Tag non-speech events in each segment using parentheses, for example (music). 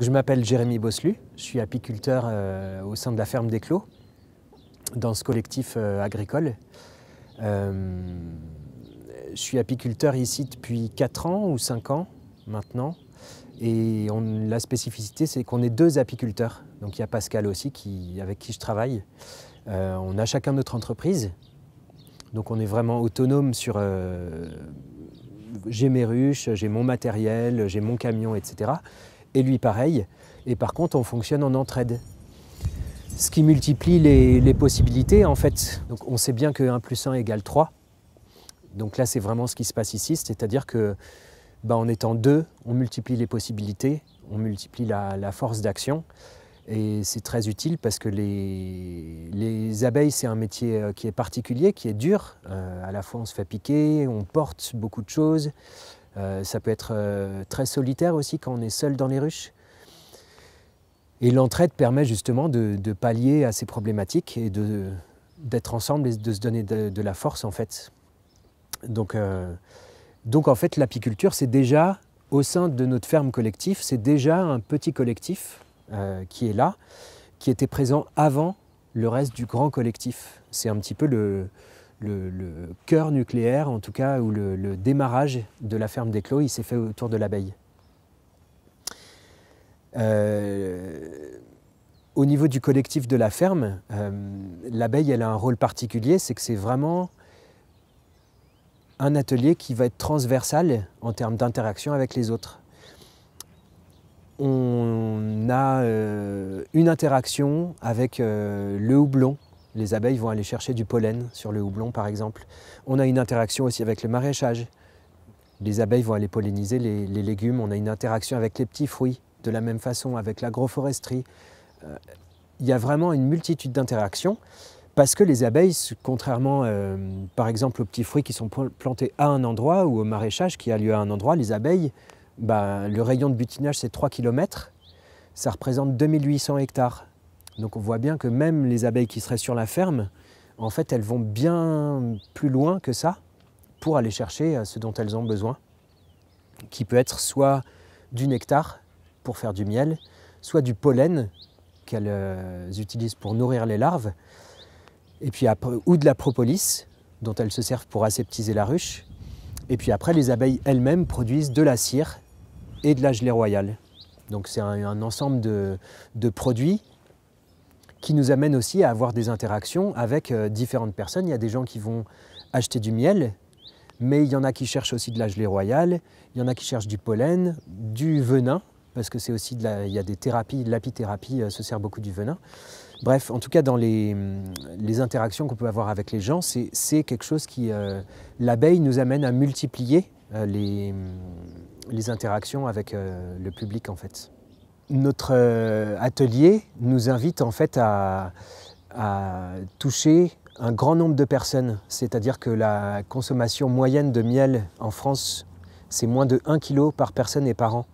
Je m'appelle Jérémy Bosselu, je suis apiculteur euh, au sein de la ferme des Clos, dans ce collectif euh, agricole. Euh, je suis apiculteur ici depuis 4 ans ou 5 ans maintenant. Et la spécificité, c'est qu'on est deux apiculteurs. Donc il y a Pascal aussi qui, avec qui je travaille. on a chacun notre entreprise. Donc on est vraiment autonome sur... j'ai mes ruches, j'ai mon matériel, j'ai mon camion, etc et lui pareil. Et par contre, on fonctionne en entraide. Ce qui multiplie les, possibilités en fait. Donc on sait bien que 1 plus 1 égale 3. Donc là, c'est vraiment ce qui se passe ici, c'est-à-dire que bah, en étant deux, on multiplie les possibilités, on multiplie la, force d'action. Et c'est très utile parce que les, abeilles, c'est un métier euh, qui est particulier, qui est dur. Euh, à la fois, on se fait piquer, on porte beaucoup de choses. Euh, ça peut être euh, très solitaire aussi quand on est seul dans les ruches. Et l'entraide permet justement de, pallier à ces problématiques et d'être ensemble et de se donner de, la force en fait. Donc, euh, donc en fait l'apiculture c'est déjà au sein de notre ferme collective, c'est déjà un petit collectif qui est là, qui était présent avant le reste du grand collectif. C'est un petit peu le, le, cœur nucléaire, en tout cas, ou le, démarrage de la ferme des Clos, il s'est fait autour de l'abeille. Euh, au niveau du collectif de la ferme, euh, l'abeille, elle a un rôle particulier, c'est que c'est vraiment un atelier qui va être transversal en termes d'interaction avec les autres. On a euh, une interaction avec le houblon, les abeilles vont aller chercher du pollen sur le houblon, par exemple. On a une interaction aussi avec le maraîchage. Les abeilles vont aller polliniser les, légumes. On a une interaction avec les petits fruits, de la même façon avec l'agroforesterie. Euh, il y a vraiment une multitude d'interactions parce que les abeilles, contrairement euh, par exemple aux petits fruits qui sont plantés à un endroit ou au maraîchage qui a lieu à un endroit, les abeilles, bah, le rayon de butinage c'est 3 km, ça représente 2800 hectares. Donc on voit bien que même les abeilles qui seraient sur la ferme, en fait, elles vont bien plus loin que ça pour aller chercher euh, ce dont elles ont besoin, qui peut être soit du nectar pour faire du miel, soit du pollen qu'elles euh, utilisent pour nourrir les larves, et puis ou de la propolis dont elles se servent pour aseptiser la ruche. Et puis après, les abeilles elles-mêmes produisent de la cire et de la gelée royale. Donc c'est un, ensemble de produits qui nous amène aussi à avoir des interactions avec euh, différentes personnes. Il y a des gens qui vont acheter du miel, mais il y en a qui cherchent aussi de la gelée royale, il y en a qui cherchent du pollen, du venin, parce que c'est aussi il y a des thérapies, l'apithérapie euh, se sert beaucoup du venin. Bref, en tout cas, dans les, mm, les interactions qu'on peut avoir avec les gens, c'est quelque chose qui. Euh, l'abeille nous amène à multiplier les, mm, les interactions avec le public, en fait notre euh, atelier nous invite en fait à, toucher un grand nombre de personnes. C'est-à-dire que la consommation moyenne de miel en France, c'est moins de 1 kg par personne et par an.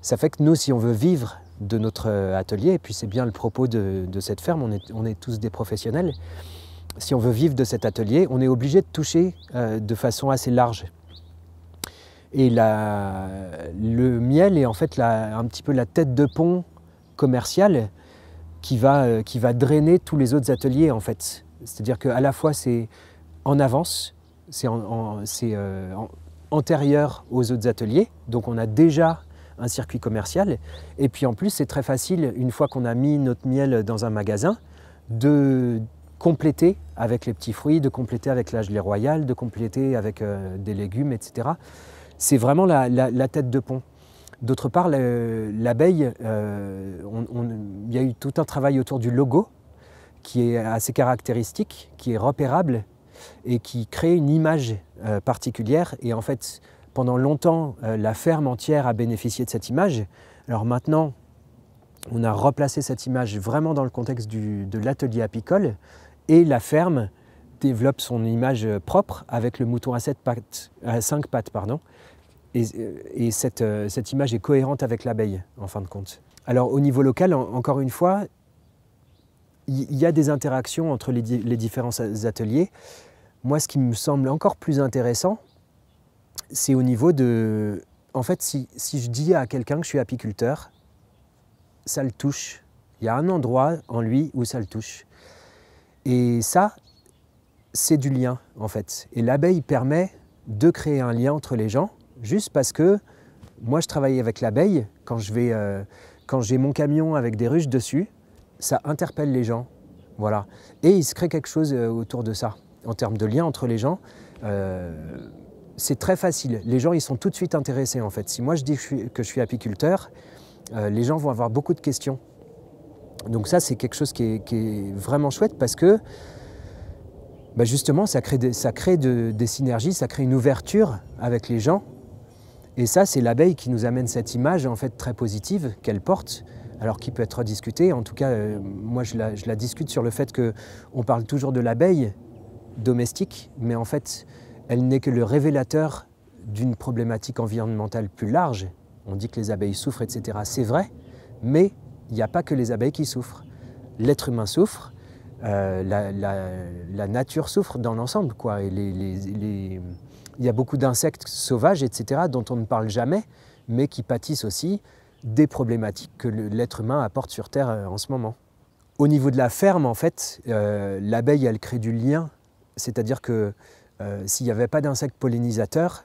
Ça fait que nous, si on veut vivre de notre euh, atelier, et puis c'est bien le propos de, cette ferme, on est, tous des professionnels, si on veut vivre de cet atelier, on est obligé de toucher euh, de façon assez large. Et le miel est en fait un petit peu la tête de pont commerciale euh, qui va, drainer tous les autres ateliers en fait. C'est-à-dire qu'à la fois c'est en avance, c'est euh, antérieur aux autres ateliers, donc on a déjà un circuit commercial. Et puis en plus c'est très facile, une fois qu'on a mis notre miel dans un magasin, de compléter avec les petits fruits, de compléter avec la gelée royale, de compléter avec euh, des légumes, etc c'est vraiment la, tête de pont. D'autre part, l'abeille, euh, il y a eu tout un travail autour du logo qui est assez caractéristique, qui est repérable et qui crée une image euh, particulière. Et en fait, pendant longtemps, euh, la ferme entière a bénéficié de cette image. Alors maintenant, on a replacé cette image vraiment dans le contexte de l'atelier apicole et la ferme développe son image propre avec le mouton à, sept pattes, à cinq pattes. Pardon. Et, euh, cette, image est cohérente avec l'abeille, en fin de compte. Alors au niveau local, encore une fois, il y, a des interactions entre les, différents ateliers. Moi, ce qui me semble encore plus intéressant, c'est au niveau de... En fait, si je dis à quelqu'un que je suis apiculteur, ça le touche. Il y a un endroit en lui où ça le touche. Et ça, c'est du lien, en fait. Et l'abeille permet de créer un lien entre les gens juste parce que moi je travaille avec l'abeille quand euh, quand j'ai mon camion avec des ruches dessus, ça interpelle les gens, voilà. Et il se crée quelque chose euh, autour de ça en termes de lien entre les gens. Euh, c'est très facile. Les gens, ils sont tout de suite intéressés en fait. Si moi je dis que je suis, apiculteur, les gens vont avoir beaucoup de questions. Donc ça, c'est quelque chose qui est, vraiment chouette parce que bah, justement, ça crée, ça crée des synergies, ça crée une ouverture avec les gens et ça, c'est l'abeille qui nous amène cette image en fait très positive qu'elle porte, alors qui peut être discutée. En tout cas, euh, moi, je la, je la, discute sur le fait qu'on parle toujours de l'abeille domestique, mais en fait, elle n'est que le révélateur d'une problématique environnementale plus large. On dit que les abeilles souffrent, etc. C'est vrai, mais il n'y a pas que les abeilles qui souffrent. L'être humain souffre, euh, la, nature souffre dans l'ensemble. Il y a beaucoup d'insectes sauvages, etc., dont on ne parle jamais, mais qui pâtissent aussi des problématiques que l'être humain apporte sur Terre euh, en ce moment. Au niveau de la ferme, en fait, euh, l'abeille, elle crée du lien. C'est-à-dire que s'il n'y avait pas d'insectes pollinisateurs,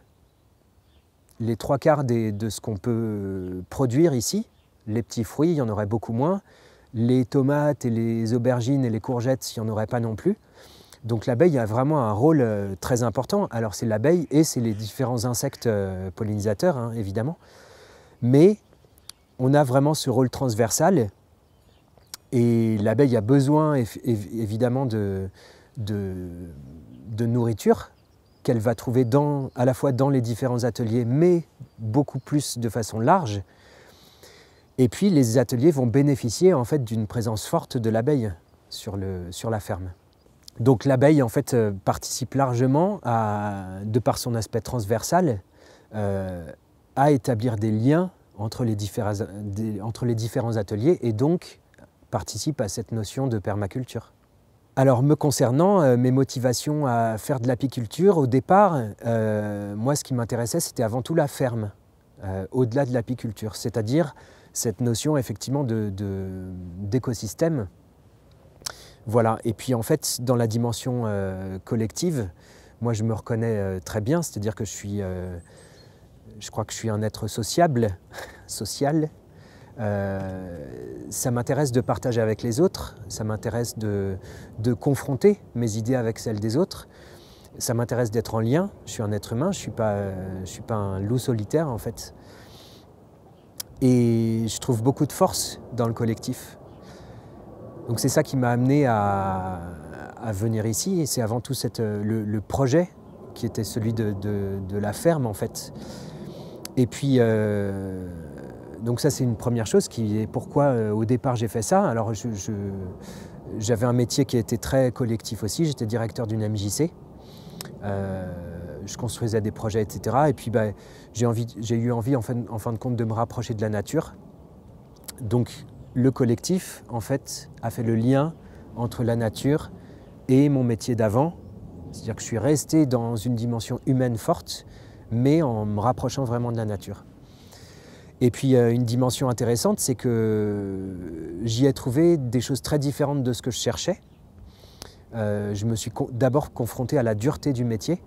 les trois quarts de ce qu'on peut produire ici, les petits fruits, il y en aurait beaucoup moins les tomates et les aubergines et les courgettes, il n'y en aurait pas non plus. Donc l'abeille a vraiment un rôle euh, très important. Alors c'est l'abeille et c'est les différents insectes euh, pollinisateurs, hein, évidemment. Mais on a vraiment ce rôle transversal. Et l'abeille a besoin évidemment de, nourriture qu'elle va trouver à la fois dans les différents ateliers, mais beaucoup plus de façon large. Et puis les ateliers vont bénéficier en fait d'une présence forte de l'abeille sur, sur la ferme. Donc l'abeille en fait euh, participe largement à, de par son aspect transversal, euh, à établir des liens entre les, différents, entre les différents ateliers et donc participe à cette notion de permaculture. Alors me concernant, euh, mes motivations à faire de l'apiculture, au départ, moi ce qui m'intéressait c'était avant tout la ferme, au-delà de l'apiculture, c'est-à-dire cette notion effectivement d'écosystème. De, voilà, et puis en fait, dans la dimension euh, collective, moi je me reconnais euh, très bien, c'est-à-dire que je suis, euh, je crois que je suis un être sociable, (laughs) social. ça m'intéresse de partager avec les autres, ça m'intéresse de, confronter mes idées avec celles des autres, ça m'intéresse d'être en lien, je suis un être humain, je ne suis, pas, suis pas un loup solitaire en fait. Et je trouve beaucoup de force dans le collectif. Donc c'est ça qui m'a amené à, venir ici. Et c'est avant tout euh, le, projet qui était celui de, la ferme en fait. Et puis, euh, donc ça c'est une première chose qui est pourquoi euh, au départ j'ai fait ça. Alors j'avais un métier qui était très collectif aussi. J'étais directeur d'une MJC je construisais des projets, etc. Et puis bah, j'ai eu envie en fin, de compte de me rapprocher de la nature. Donc le collectif, en fait, a fait le lien entre la nature et mon métier d'avant. C'est-à-dire que je suis resté dans une dimension humaine forte, mais en me rapprochant vraiment de la nature. Et puis euh, une dimension intéressante, c'est que j'y ai trouvé des choses très différentes de ce que je cherchais. Euh, je me suis d'abord confronté à la dureté du métier,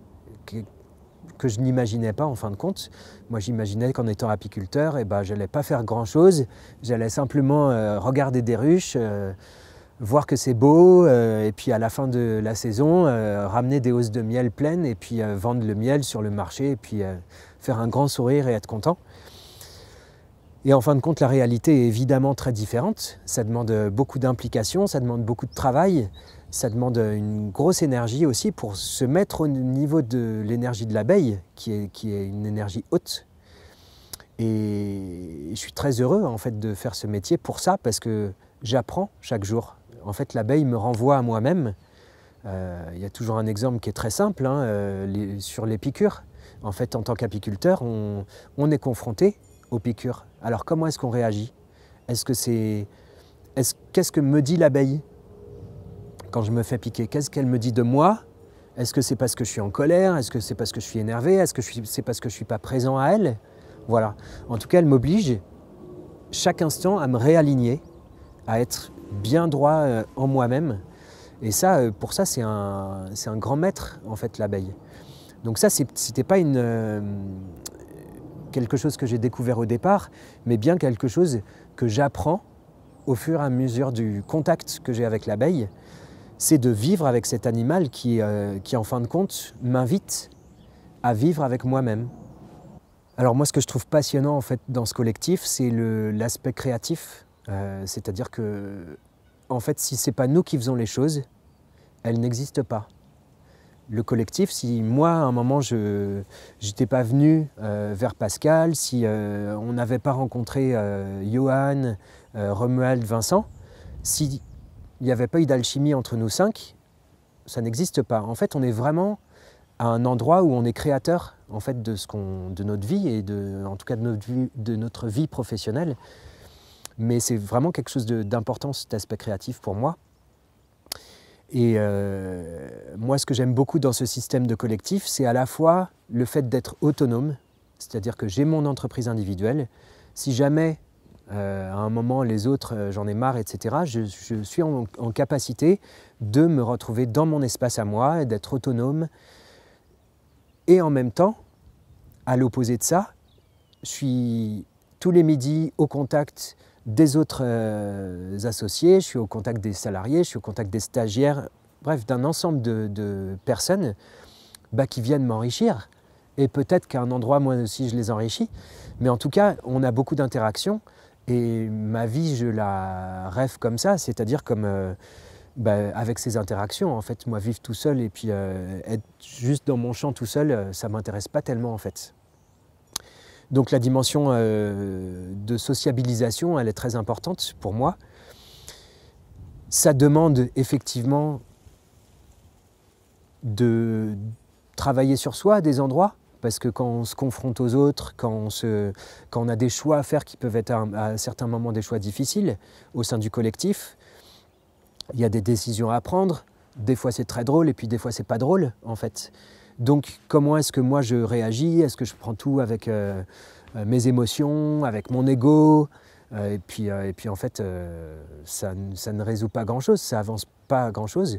que je n'imaginais pas en fin de compte. Moi, j'imaginais qu'en étant apiculteur, et eh ben, je n'allais pas faire grand-chose. J'allais simplement euh, regarder des ruches, euh, voir que c'est beau, euh, et puis à la fin de la saison, ramener des hausses de miel pleines, et puis vendre le miel sur le marché, et puis faire un grand sourire et être content. Et en fin de compte, la réalité est évidemment très différente. Ça demande beaucoup d'implication, ça demande beaucoup de travail ça demande une grosse énergie aussi pour se mettre au niveau de l'énergie de l'abeille, qui est, qui est une énergie haute. Et je suis très heureux en fait de faire ce métier pour ça, parce que j'apprends chaque jour. En fait, l'abeille me renvoie à moi-même. Euh, il y a toujours un exemple qui est très simple, hein, euh, sur les piqûres. En fait, en tant qu'apiculteur, on, est confronté aux piqûres. Alors comment est-ce qu'on réagit Est-ce que c'est... Qu'est-ce que me dit l'abeille quand je me fais piquer, qu'est-ce qu'elle me dit de moi Est-ce que c'est parce que je suis en colère Est-ce que c'est parce que je suis énervé Est-ce que c'est parce que je ne suis pas présent à elle Voilà. En tout cas, elle m'oblige chaque instant à me réaligner, à être bien droit euh, en moi-même. Et ça, euh, pour ça, c'est un, grand maître, en fait, l'abeille. Donc ça, ce n'était pas une, euh, quelque chose que j'ai découvert au départ, mais bien quelque chose que j'apprends au fur et à mesure du contact que j'ai avec l'abeille c'est de vivre avec cet animal qui, euh, qui en fin de compte, m'invite à vivre avec moi-même. Alors moi, ce que je trouve passionnant en fait dans ce collectif, c'est l'aspect créatif. Euh, c'est-à-dire que, en fait, si c'est pas nous qui faisons les choses, elles n'existent pas. Le collectif, si moi, à un moment, je n'étais pas venu euh, vers Pascal, si on n'avait pas rencontré Johan, Romuald, Vincent, si il n'y avait pas eu d'alchimie entre nous cinq, ça n'existe pas. En fait, on est vraiment à un endroit où on est créateur en fait de ce qu'on de notre vie et de en tout cas de notre vie, professionnelle mais c'est vraiment quelque chose d'important cet aspect créatif pour moi et euh, moi ce que j'aime beaucoup dans ce système de collectif c'est à la fois le fait d'être autonome c'est-à-dire que j'ai mon entreprise individuelle si jamais euh, à un moment, les autres, euh, j'en ai marre, etc. Je, suis en, capacité de me retrouver dans mon espace à moi, d'être autonome. Et en même temps, à l'opposé de ça, je suis tous les midis au contact des autres euh, associés, je suis au contact des salariés, je suis au contact des stagiaires, bref, d'un ensemble de, personnes bah, qui viennent m'enrichir. Et peut-être qu'à un endroit, moi aussi, je les enrichis. Mais en tout cas, on a beaucoup d'interactions. Et ma vie, je la rêve comme ça, c'est-à-dire comme euh, bah, avec ces interactions. En fait, moi, vivre tout seul et puis euh, être juste dans mon champ tout seul, euh, ça m'intéresse pas tellement en fait. Donc la dimension de sociabilisation, elle est très importante pour moi. Ça demande effectivement de travailler sur soi à des endroits, parce que quand on se confronte aux autres, quand on, a des choix à faire qui peuvent être à, certains moments des choix difficiles au sein du collectif, il y a des décisions à prendre. Des fois c'est très drôle et puis des fois c'est pas drôle en fait. Donc comment est-ce que moi je réagis Est-ce que je prends tout avec euh, euh, mes émotions, avec mon ego euh, et, puis, et puis en fait ça, ça, ne résout pas grand-chose, ça avance pas grand-chose.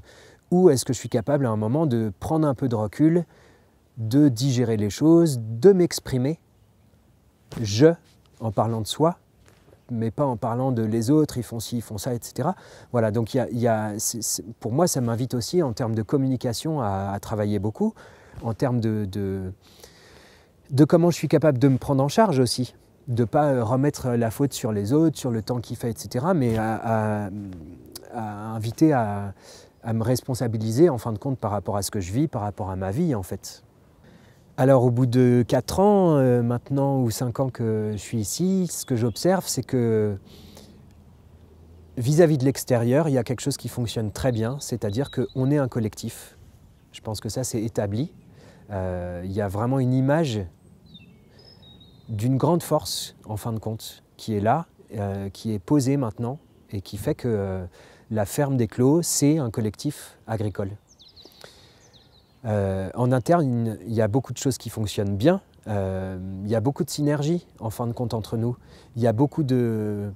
Ou est-ce que je suis capable à un moment de prendre un peu de recul de digérer les choses, de m'exprimer, je, en parlant de soi, mais pas en parlant de les autres, ils font ci, ils font ça, etc. Voilà, donc pour moi, ça m'invite aussi en termes de communication à, travailler beaucoup, en termes de, de, comment je suis capable de me prendre en charge aussi, de ne pas euh, remettre la faute sur les autres, sur le temps qu'il fait, etc., mais à, inviter à me responsabiliser en fin de compte par rapport à ce que je vis, par rapport à ma vie en fait. Alors au bout de 4 ans euh, maintenant ou 5 ans que je suis ici, ce que j'observe c'est que vis-à-vis de l'extérieur, il y a quelque chose qui fonctionne très bien, c'est-à-dire qu'on est un collectif. Je pense que ça c'est établi. Euh, il y a vraiment une image d'une grande force en fin de compte qui est là, euh, qui est posée maintenant et qui fait que la ferme des Clos c'est un collectif agricole. Euh, en interne, il y a beaucoup de choses qui fonctionnent bien. Euh, il y a beaucoup de synergies en fin de compte entre nous. Il y a beaucoup de,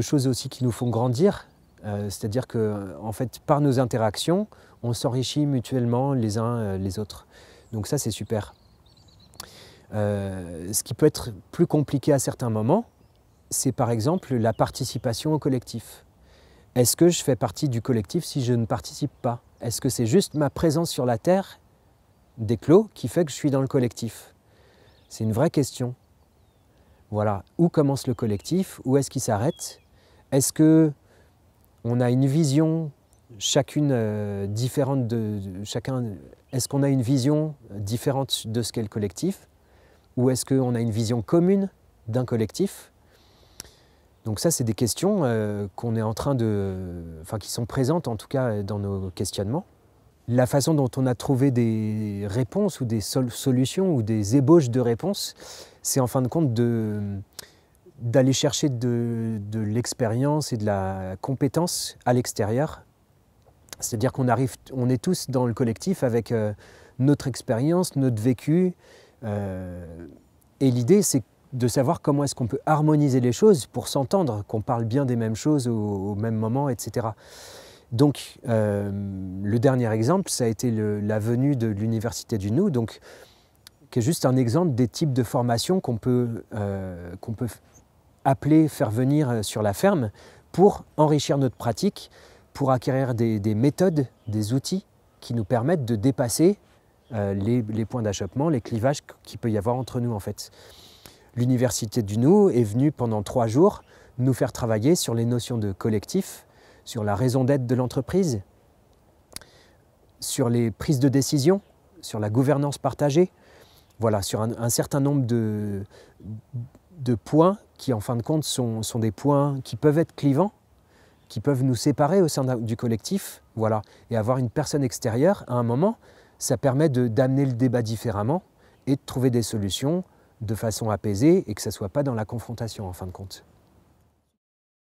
choses aussi qui nous font grandir. Euh, c'est-à-dire que, en fait, par nos interactions, on s'enrichit mutuellement les uns les autres. Donc ça, c'est super. ce qui peut être plus compliqué à certains moments, c'est par exemple la participation au collectif. Est-ce que je fais partie du collectif si je ne participe pas est-ce que c'est juste ma présence sur la Terre des clous, qui fait que je suis dans le collectif C'est une vraie question. Voilà, où commence le collectif Où est-ce qu'il s'arrête Est-ce que on a une vision chacune euh, différente de, chacun Est-ce qu'on a une vision différente de ce qu'est le collectif Ou est-ce qu'on a une vision commune d'un collectif donc ça, c'est des questions euh, qu'on est en train de, enfin, qui sont présentes en tout cas euh, dans nos questionnements. La façon dont on a trouvé des réponses ou des solutions ou des ébauches de réponses, c'est en fin de compte d'aller chercher de, l'expérience et de la compétence à l'extérieur. C'est-à-dire qu'on arrive, on est tous dans le collectif avec euh, notre expérience, notre vécu. et l'idée, c'est de savoir comment est-ce qu'on peut harmoniser les choses pour s'entendre, qu'on parle bien des mêmes choses au, même moment, etc. Donc, euh, le dernier exemple, ça a été la venue de l'Université du Nou, donc, qui est juste un exemple des types de formations qu'on peut, euh, qu'on peut appeler, faire venir euh, sur la ferme pour enrichir notre pratique, pour acquérir des, méthodes, des outils qui nous permettent de dépasser les, les, points d'achoppement, les clivages qu'il peut y avoir entre nous, en fait. L'Université du Nou est venue pendant trois jours nous faire travailler sur les notions de collectif, sur la raison d'être de l'entreprise, sur les prises de décision, sur la gouvernance partagée, voilà, sur un, certain nombre de, points qui, en fin de compte, sont, des points qui peuvent être clivants, qui peuvent nous séparer au sein du collectif, voilà, et avoir une personne extérieure à un moment, ça permet d'amener le débat différemment et de trouver des solutions de façon apaisée et que ça ne soit pas dans la confrontation en fin de compte.